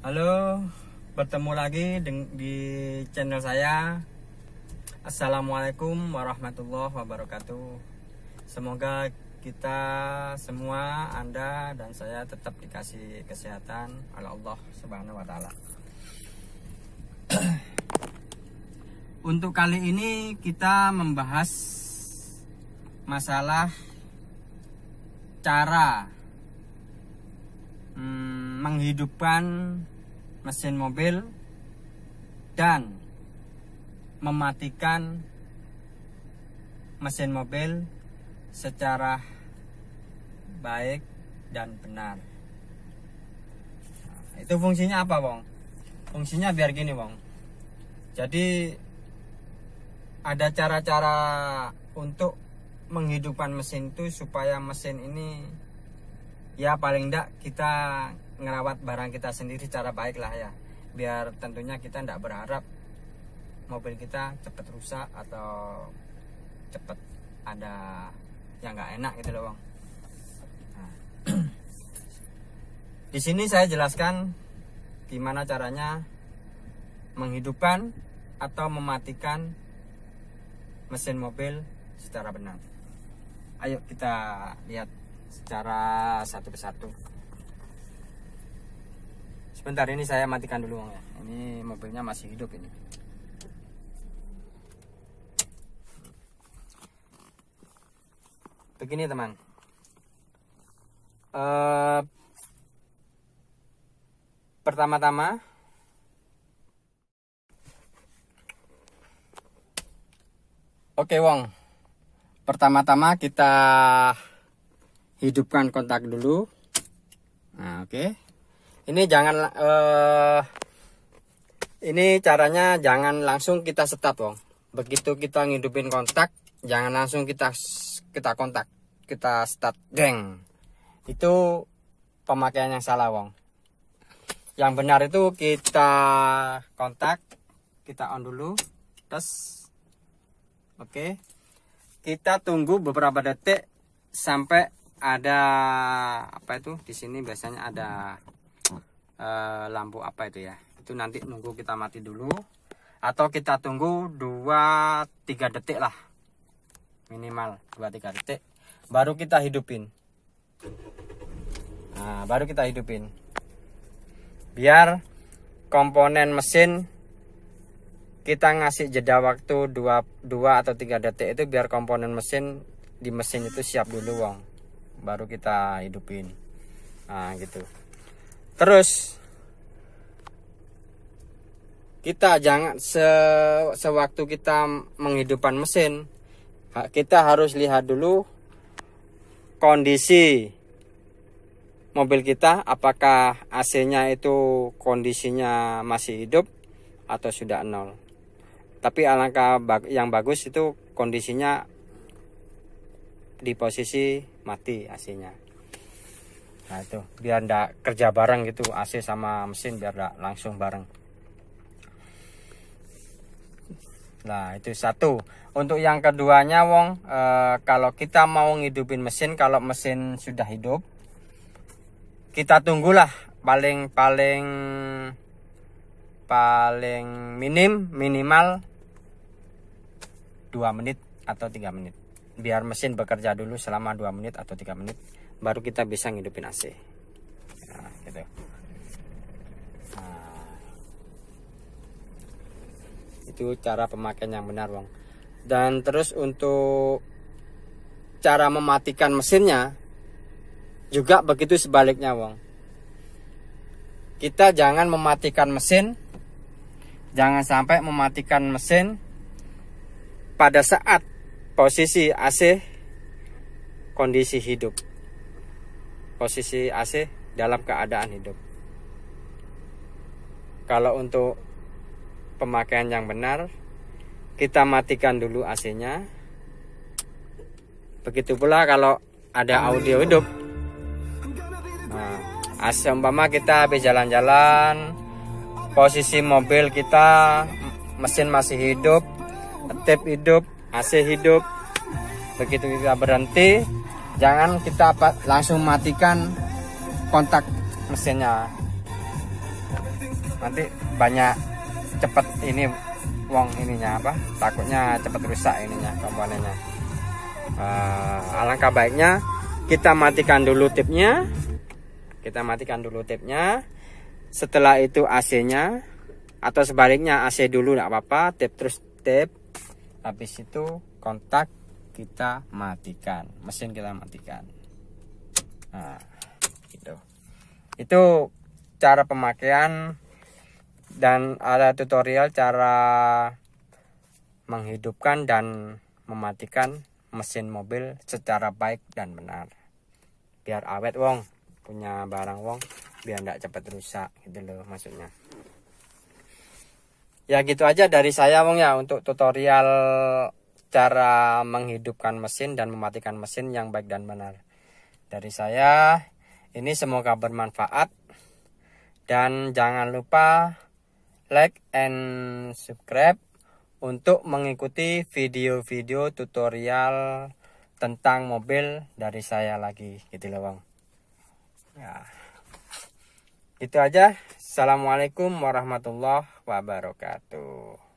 Halo, bertemu lagi di channel saya. Assalamualaikum warahmatullahi wabarakatuh. Semoga kita semua, Anda dan saya tetap dikasih kesehatan oleh Allah Subhanahu wa taala. Untuk kali ini kita membahas masalah cara hmm, menghidupkan mesin mobil dan mematikan mesin mobil secara baik dan benar nah, itu fungsinya apa Bong? fungsinya biar gini Bong jadi ada cara-cara untuk menghidupkan mesin itu supaya mesin ini ya paling enggak kita ngerawat barang kita sendiri secara baik lah ya biar tentunya kita tidak berharap mobil kita cepat rusak atau cepat ada yang nggak enak gitu loh bang. Nah. Di sini saya jelaskan gimana caranya menghidupkan atau mematikan mesin mobil secara benar. Ayo kita lihat secara satu persatu sebentar ini saya matikan dulu ya ini mobilnya masih hidup ini begini teman uh, pertama-tama Oke Wong, pertama-tama kita hidupkan kontak dulu. Nah, oke. Okay ini jangan uh, ini caranya jangan langsung kita setat wong. Begitu kita ngidupin kontak, jangan langsung kita kita kontak, kita start deng. Itu pemakaian yang salah wong. Yang benar itu kita kontak, kita on dulu, tes. Oke. Okay. Kita tunggu beberapa detik sampai ada apa itu di sini biasanya ada e, lampu apa itu ya itu nanti nunggu kita mati dulu atau kita tunggu 2-3 detik lah minimal 2-3 detik baru kita hidupin nah baru kita hidupin biar komponen mesin kita ngasih jeda waktu 2, 2 atau 3 detik itu biar komponen mesin di mesin itu siap dulu wong baru kita hidupin nah gitu terus kita jangan se sewaktu kita menghidupkan mesin kita harus lihat dulu kondisi mobil kita apakah AC-nya itu kondisinya masih hidup atau sudah nol tapi alangkah yang bagus itu kondisinya di posisi mati AC-nya nah itu biar ndak kerja bareng gitu AC sama mesin biar ndak langsung bareng nah itu satu untuk yang keduanya wong e, kalau kita mau ngidupin mesin kalau mesin sudah hidup kita tunggulah paling paling paling minim minimal dua menit atau tiga menit biar mesin bekerja dulu selama dua menit atau tiga menit baru kita bisa ngidupin AC nah, gitu nah, itu cara pemakaian yang benar Wong. dan terus untuk cara mematikan mesinnya juga begitu sebaliknya Wong. kita jangan mematikan mesin jangan sampai mematikan mesin pada saat posisi AC kondisi hidup posisi AC dalam keadaan hidup. Kalau untuk pemakaian yang benar, kita matikan dulu AC-nya. Begitu pula kalau ada audio hidup. Nah, AC umpama kita habis jalan-jalan, posisi mobil kita mesin masih hidup, tip hidup, AC hidup. Begitu kita berhenti, jangan kita langsung matikan kontak mesinnya nanti banyak cepet ini wong ininya apa takutnya cepet rusak ininya komponennya uh, alangkah baiknya kita matikan dulu tipnya kita matikan dulu tipnya setelah itu AC nya atau sebaliknya AC dulu nggak apa-apa tip terus tip habis itu kontak kita matikan mesin kita matikan nah gitu itu cara pemakaian dan ada tutorial cara menghidupkan dan mematikan mesin mobil secara baik dan benar biar awet wong punya barang wong biar tidak cepat rusak gitu loh maksudnya ya gitu aja dari saya wong ya untuk tutorial cara menghidupkan mesin dan mematikan mesin yang baik dan benar. Dari saya, ini semoga bermanfaat. Dan jangan lupa like and subscribe untuk mengikuti video-video tutorial tentang mobil dari saya lagi gitu loh bang. Ya. Itu aja. Assalamualaikum warahmatullahi wabarakatuh.